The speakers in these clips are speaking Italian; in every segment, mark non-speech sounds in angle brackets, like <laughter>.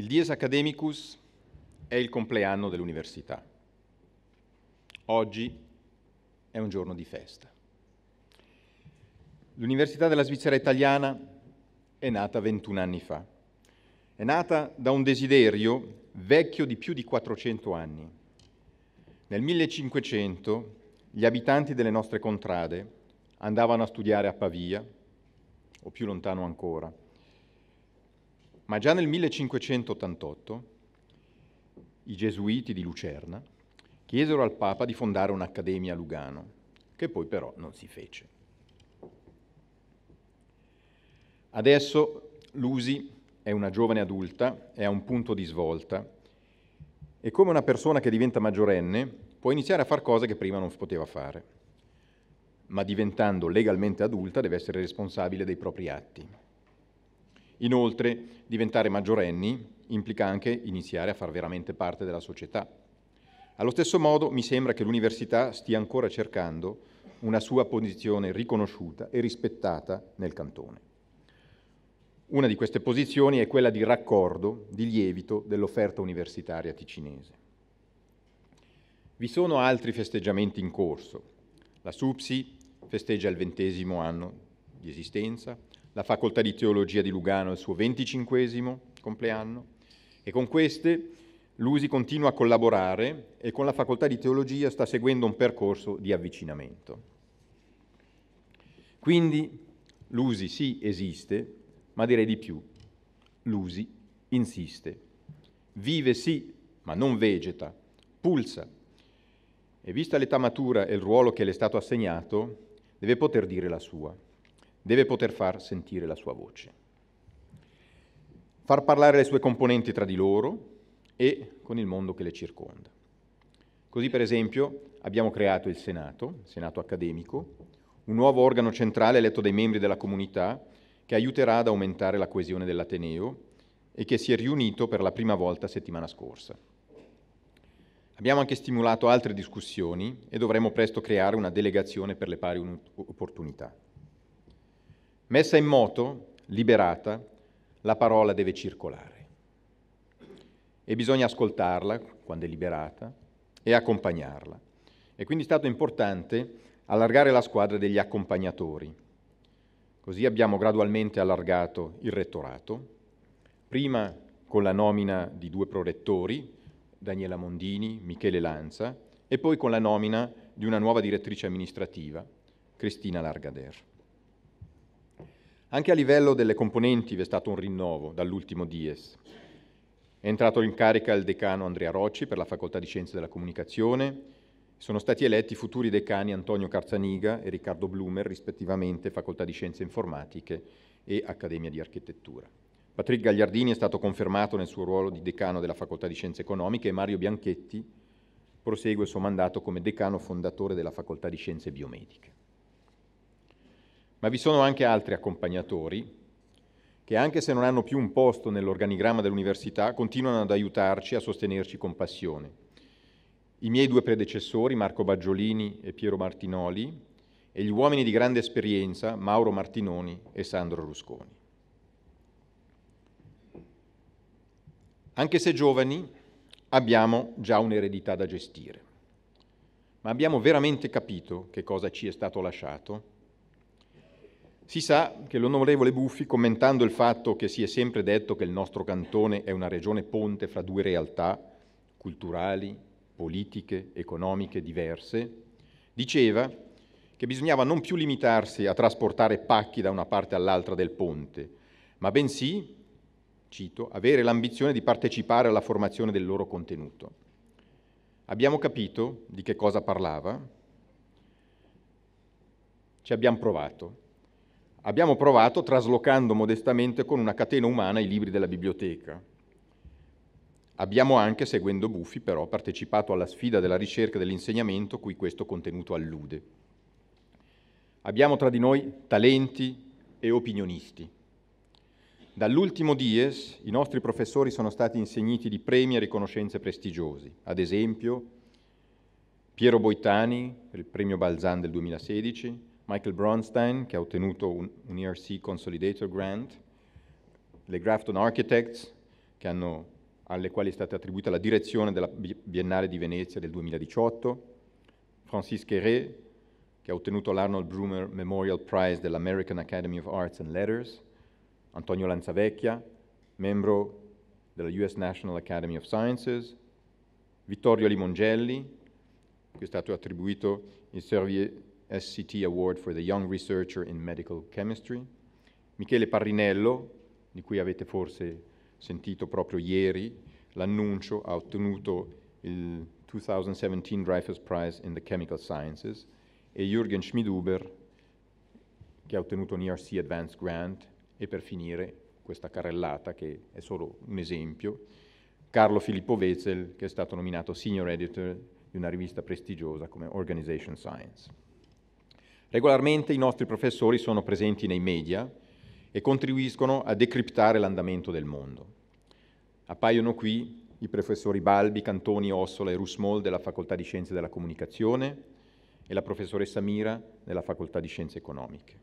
Il Dies Academicus è il compleanno dell'università. Oggi è un giorno di festa. L'Università della Svizzera italiana è nata 21 anni fa. È nata da un desiderio vecchio di più di 400 anni. Nel 1500 gli abitanti delle nostre contrade andavano a studiare a Pavia, o più lontano ancora, ma già nel 1588 i gesuiti di Lucerna chiesero al Papa di fondare un'accademia a Lugano, che poi però non si fece. Adesso Lusi è una giovane adulta, è a un punto di svolta e come una persona che diventa maggiorenne può iniziare a fare cose che prima non poteva fare, ma diventando legalmente adulta deve essere responsabile dei propri atti. Inoltre, diventare maggiorenni implica anche iniziare a far veramente parte della società. Allo stesso modo, mi sembra che l'università stia ancora cercando una sua posizione riconosciuta e rispettata nel cantone. Una di queste posizioni è quella di raccordo, di lievito dell'offerta universitaria ticinese. Vi sono altri festeggiamenti in corso. La SUPSI festeggia il ventesimo anno di esistenza, la facoltà di teologia di Lugano al suo venticinquesimo compleanno e con queste Lusi continua a collaborare e con la facoltà di teologia sta seguendo un percorso di avvicinamento. Quindi Lusi sì esiste, ma direi di più, Lusi insiste. Vive sì, ma non vegeta, pulsa. E vista l'età matura e il ruolo che le è stato assegnato, deve poter dire la sua deve poter far sentire la sua voce, far parlare le sue componenti tra di loro e con il mondo che le circonda. Così per esempio abbiamo creato il Senato, il Senato accademico, un nuovo organo centrale eletto dai membri della comunità che aiuterà ad aumentare la coesione dell'Ateneo e che si è riunito per la prima volta settimana scorsa. Abbiamo anche stimolato altre discussioni e dovremo presto creare una delegazione per le pari opportunità. Messa in moto, liberata, la parola deve circolare. E bisogna ascoltarla quando è liberata e accompagnarla. E quindi è stato importante allargare la squadra degli accompagnatori. Così abbiamo gradualmente allargato il rettorato, prima con la nomina di due prorettori, Daniela Mondini, Michele Lanza, e poi con la nomina di una nuova direttrice amministrativa, Cristina Largader. Anche a livello delle componenti vi è stato un rinnovo dall'ultimo DIES. È entrato in carica il decano Andrea Rocci per la Facoltà di Scienze della Comunicazione. Sono stati eletti i futuri decani Antonio Carzaniga e Riccardo Blumer, rispettivamente Facoltà di Scienze Informatiche e Accademia di Architettura. Patrick Gagliardini è stato confermato nel suo ruolo di decano della Facoltà di Scienze Economiche e Mario Bianchetti prosegue il suo mandato come decano fondatore della Facoltà di Scienze Biomediche. Ma vi sono anche altri accompagnatori che anche se non hanno più un posto nell'organigramma dell'università, continuano ad aiutarci, a sostenerci con passione. I miei due predecessori, Marco Baggiolini e Piero Martinoli, e gli uomini di grande esperienza, Mauro Martinoni e Sandro Rusconi. Anche se giovani, abbiamo già un'eredità da gestire, ma abbiamo veramente capito che cosa ci è stato lasciato si sa che l'onorevole Buffi, commentando il fatto che si è sempre detto che il nostro cantone è una regione ponte fra due realtà culturali, politiche, economiche diverse, diceva che bisognava non più limitarsi a trasportare pacchi da una parte all'altra del ponte, ma bensì, cito, avere l'ambizione di partecipare alla formazione del loro contenuto. Abbiamo capito di che cosa parlava, ci abbiamo provato Abbiamo provato traslocando modestamente con una catena umana i libri della biblioteca. Abbiamo anche, seguendo Buffi, però, partecipato alla sfida della ricerca e dell'insegnamento cui questo contenuto allude. Abbiamo tra di noi talenti e opinionisti. Dall'ultimo Dies i nostri professori sono stati insegniti di premi e riconoscenze prestigiosi, ad esempio Piero Boitani per il premio Balzan del 2016, Michael Bronstein, che ha ottenuto un, un ERC Consolidator Grant, le Grafton Architects, hanno, alle quali è stata attribuita la direzione della Biennale di Venezia del 2018, Francis Queret, che ha ottenuto l'Arnold Brumer Memorial Prize dell'American Academy of Arts and Letters, Antonio Lanzavecchia, membro della US National Academy of Sciences, Vittorio Limongelli, che è stato attribuito il Servier SCT Award for the Young Researcher in Medical Chemistry, Michele Parrinello, di cui avete forse sentito proprio ieri l'annuncio, ha ottenuto il 2017 Dreyfus Prize in the Chemical Sciences, e Jürgen Schmidhuber, che ha ottenuto un ERC Advanced Grant, e per finire questa carrellata, che è solo un esempio, Carlo Filippo Wetzel, che è stato nominato Senior Editor di una rivista prestigiosa come Organization Science. Regolarmente i nostri professori sono presenti nei media e contribuiscono a decriptare l'andamento del mondo. Appaiono qui i professori Balbi, Cantoni, Ossola e Rusmol della Facoltà di Scienze della Comunicazione e la professoressa Mira della Facoltà di Scienze Economiche.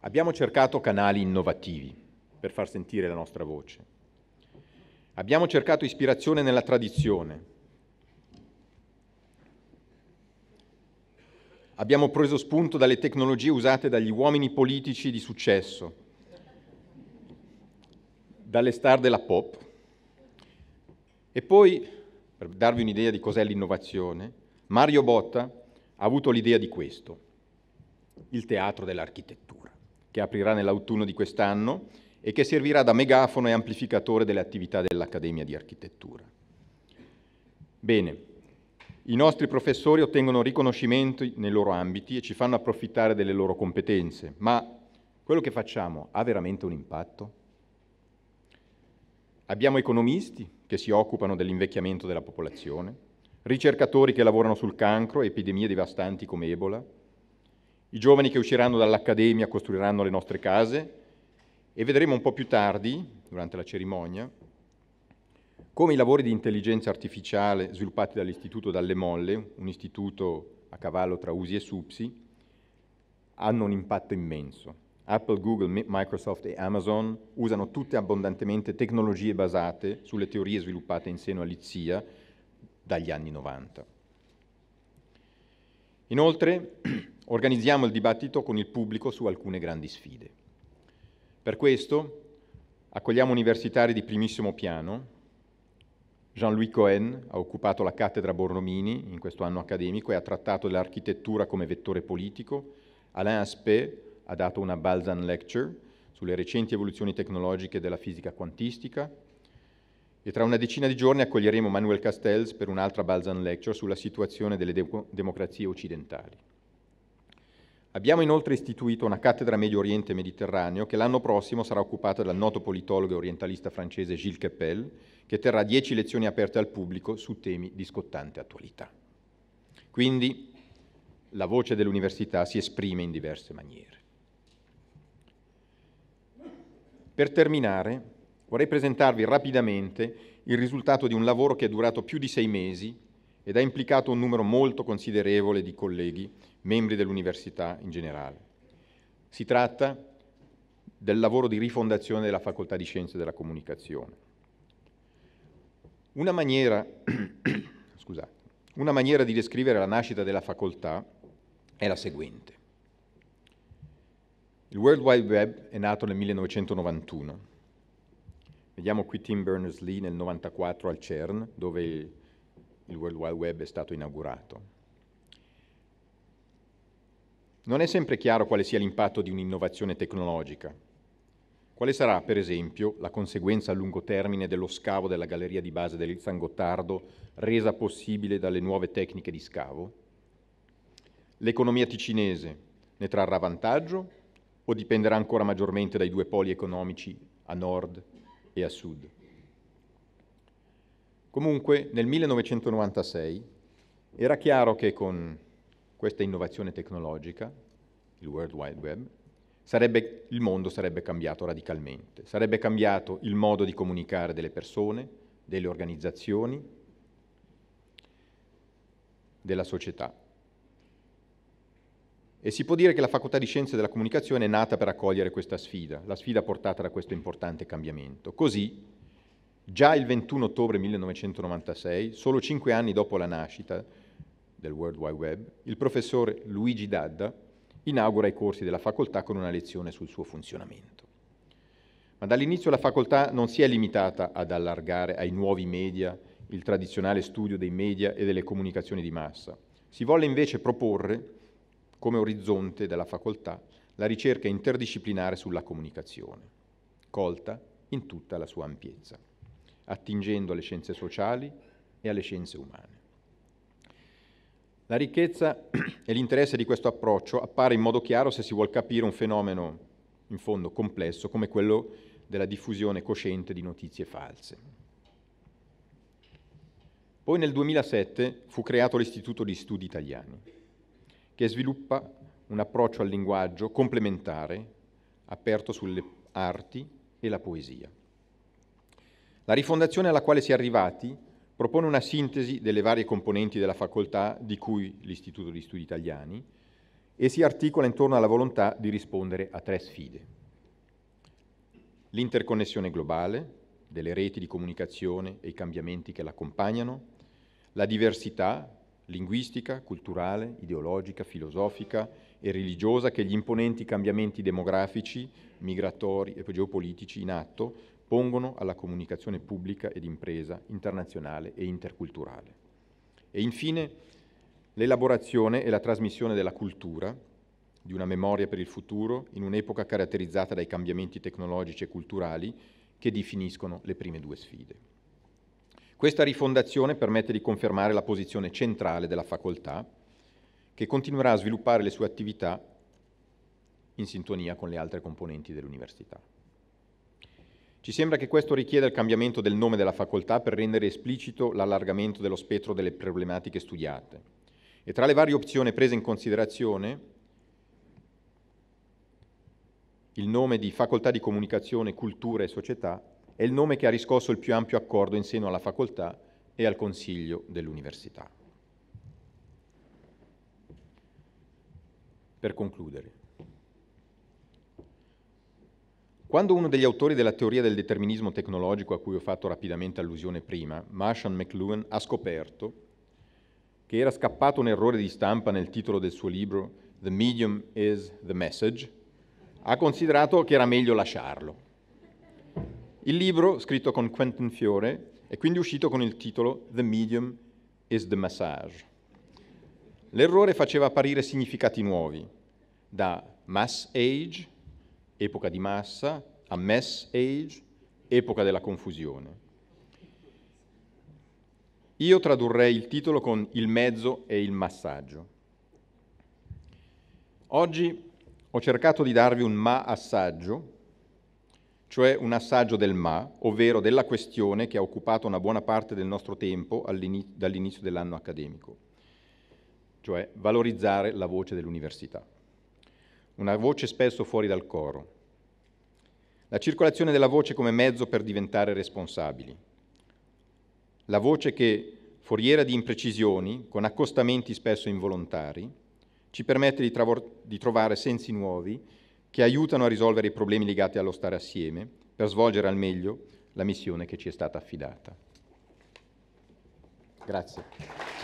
Abbiamo cercato canali innovativi per far sentire la nostra voce. Abbiamo cercato ispirazione nella tradizione, Abbiamo preso spunto dalle tecnologie usate dagli uomini politici di successo, dalle star della pop. E poi, per darvi un'idea di cos'è l'innovazione, Mario Botta ha avuto l'idea di questo, il teatro dell'architettura, che aprirà nell'autunno di quest'anno e che servirà da megafono e amplificatore delle attività dell'Accademia di Architettura. Bene, i nostri professori ottengono riconoscimenti nei loro ambiti e ci fanno approfittare delle loro competenze, ma quello che facciamo ha veramente un impatto? Abbiamo economisti che si occupano dell'invecchiamento della popolazione, ricercatori che lavorano sul cancro e epidemie devastanti come Ebola, i giovani che usciranno dall'accademia costruiranno le nostre case e vedremo un po' più tardi, durante la cerimonia, come i lavori di intelligenza artificiale sviluppati dall'Istituto Dalle Molle, un istituto a cavallo tra usi e supsi, hanno un impatto immenso. Apple, Google, Microsoft e Amazon usano tutte abbondantemente tecnologie basate sulle teorie sviluppate in seno all'IZIA dagli anni 90. Inoltre <clears throat> organizziamo il dibattito con il pubblico su alcune grandi sfide. Per questo accogliamo universitari di primissimo piano, Jean-Louis Cohen ha occupato la cattedra Borromini in questo anno accademico e ha trattato dell'architettura come vettore politico. Alain Aspect ha dato una Balzan Lecture sulle recenti evoluzioni tecnologiche della fisica quantistica. E tra una decina di giorni accoglieremo Manuel Castells per un'altra Balzan Lecture sulla situazione delle de- democrazie occidentali. Abbiamo inoltre istituito una cattedra Medio Oriente e Mediterraneo che l'anno prossimo sarà occupata dal noto politologo e orientalista francese Gilles Keppel, che terrà dieci lezioni aperte al pubblico su temi di scottante attualità. Quindi la voce dell'università si esprime in diverse maniere. Per terminare, vorrei presentarvi rapidamente il risultato di un lavoro che è durato più di sei mesi ed ha implicato un numero molto considerevole di colleghi, membri dell'università in generale. Si tratta del lavoro di rifondazione della Facoltà di Scienze della Comunicazione. Una maniera, <coughs> scusate, una maniera di descrivere la nascita della facoltà è la seguente. Il World Wide Web è nato nel 1991. Vediamo qui Tim Berners-Lee nel 1994 al CERN, dove il World Wide Web è stato inaugurato. Non è sempre chiaro quale sia l'impatto di un'innovazione tecnologica. Quale sarà, per esempio, la conseguenza a lungo termine dello scavo della galleria di base del San Gottardo resa possibile dalle nuove tecniche di scavo? L'economia ticinese ne trarrà vantaggio o dipenderà ancora maggiormente dai due poli economici a nord e a sud? Comunque nel 1996 era chiaro che con questa innovazione tecnologica, il World Wide Web, sarebbe, il mondo sarebbe cambiato radicalmente, sarebbe cambiato il modo di comunicare delle persone, delle organizzazioni, della società. E si può dire che la Facoltà di Scienze della Comunicazione è nata per accogliere questa sfida, la sfida portata da questo importante cambiamento. Così Già il 21 ottobre 1996, solo cinque anni dopo la nascita del World Wide Web, il professor Luigi Dadda inaugura i corsi della facoltà con una lezione sul suo funzionamento. Ma dall'inizio la facoltà non si è limitata ad allargare ai nuovi media il tradizionale studio dei media e delle comunicazioni di massa. Si volle invece proporre come orizzonte della facoltà la ricerca interdisciplinare sulla comunicazione, colta in tutta la sua ampiezza attingendo alle scienze sociali e alle scienze umane. La ricchezza <clears throat> e l'interesse di questo approccio appare in modo chiaro se si vuol capire un fenomeno in fondo complesso come quello della diffusione cosciente di notizie false. Poi nel 2007 fu creato l'Istituto di Studi Italiani, che sviluppa un approccio al linguaggio complementare, aperto sulle arti e la poesia. La rifondazione alla quale si è arrivati propone una sintesi delle varie componenti della facoltà di cui l'Istituto di Studi Italiani e si articola intorno alla volontà di rispondere a tre sfide. L'interconnessione globale delle reti di comunicazione e i cambiamenti che l'accompagnano, la diversità linguistica, culturale, ideologica, filosofica e religiosa che gli imponenti cambiamenti demografici, migratori e geopolitici in atto pongono alla comunicazione pubblica ed impresa internazionale e interculturale. E infine l'elaborazione e la trasmissione della cultura, di una memoria per il futuro, in un'epoca caratterizzata dai cambiamenti tecnologici e culturali che definiscono le prime due sfide. Questa rifondazione permette di confermare la posizione centrale della facoltà, che continuerà a sviluppare le sue attività in sintonia con le altre componenti dell'università. Ci sembra che questo richieda il cambiamento del nome della facoltà per rendere esplicito l'allargamento dello spettro delle problematiche studiate. E tra le varie opzioni prese in considerazione, il nome di Facoltà di Comunicazione, Cultura e Società è il nome che ha riscosso il più ampio accordo in seno alla facoltà e al Consiglio dell'Università. Per concludere, Quando uno degli autori della teoria del determinismo tecnologico a cui ho fatto rapidamente allusione prima, Marshall McLuhan, ha scoperto che era scappato un errore di stampa nel titolo del suo libro The Medium is the Message, ha considerato che era meglio lasciarlo. Il libro, scritto con Quentin Fiore, è quindi uscito con il titolo The Medium is the Massage. L'errore faceva apparire significati nuovi, da mass age epoca di massa, a mass age, epoca della confusione. Io tradurrei il titolo con il mezzo e il massaggio. Oggi ho cercato di darvi un ma assaggio, cioè un assaggio del ma, ovvero della questione che ha occupato una buona parte del nostro tempo dall'inizio dell'anno accademico, cioè valorizzare la voce dell'università una voce spesso fuori dal coro. La circolazione della voce come mezzo per diventare responsabili. La voce che, foriera di imprecisioni, con accostamenti spesso involontari, ci permette di, travor- di trovare sensi nuovi che aiutano a risolvere i problemi legati allo stare assieme per svolgere al meglio la missione che ci è stata affidata. Grazie.